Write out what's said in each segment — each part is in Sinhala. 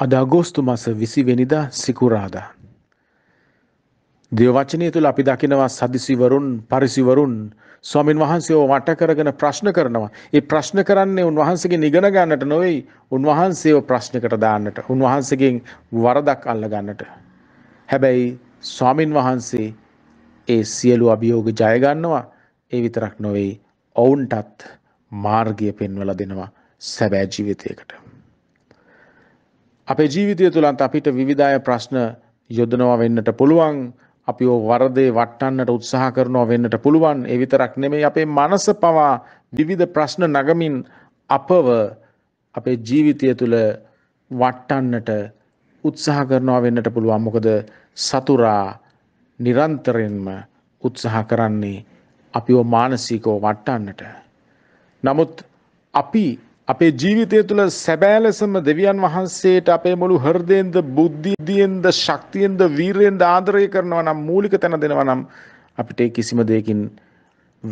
අද අගෝස්තු මස විසිවෙනිදා සිකුරාදා. දෙව වචනය තුළ අපි දකිනවා සදිසිවරුන් පරිසිවරුන් ස්වාමින් වහන්සේ වට කරගෙන ප්‍රශ්න කරනවා. ඒ ප්‍රශ්න කරන්නේ උන්වහන්සේගේ නිගණ ගන්නට නොවෙයි උන්වහන්සේව ප්‍රශ්නකට දාන්නට. උන්වහන්සේගෙන් වරදක් අල්ල ගන්නට. හැබැයි ස්වාමින් වහන්සේ ඒ සියලු අභියෝග ජය ගන්නවා. ඒ විතරක් නොවෙයි ඔවුන්ටත් මාර්ගය පෙන්වලා දෙනවා සැබෑ ජීවිතයකට. අපේ ජීවිතය තුළන්ට අපිට විවිධාය ප්‍රශ්න යොදනවා වෙන්නට පුළුවන් අපි වරදේ වටන්නට උත්සාහ කරනවා වෙන්නට පුළුවන් එවිතරක් නෙමේ අපේ මනස පවා විවිධ ප්‍රශ්න නගමින් අපව අපේ ජීවිතය තුළ වට්ටන්නට උත්සාහ කරනවා වෙන්නට පුළුවන් මොකද සතුරා නිරන්තරයෙන්ම උත්සාහ කරන්නේ අපිෝ මානසිකෝ වට්ටන්නට. නමුත් අපි අපේ ජීවිතය තුළ සැබෑලෙසම දෙවියන් වහන්සේට අපේ මුළු හර්දයෙන්ද බුද්ධිදියෙන්ද ශක්තියෙන්ද වීරයෙන්ද ආදරය කරනවා නම් මූලික තැන දෙනවා නම් අපිට කිසිම දෙයකින්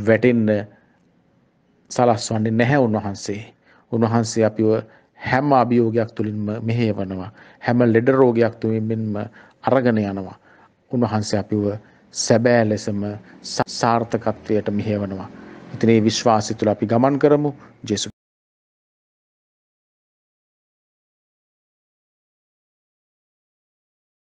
වැටෙන්න සලස්වන්නේ නැහැ උන්වහන්සේ. උන්වහන්සේ අපිව හැම අභියෝගයක් තුළින්ම මෙහෙයවනවා. හැම ලෙඩ රෝගයක් තුළින්ම අරගෙන යනවා. උන්වහන්සේ අපිව සැබෑ ලෙසම සාර්ථකත්වයට මෙහෙවනවා. ඉතින් මේ විශ්වාසය තුළ අපි ගමන් කරමු. ජේසුස්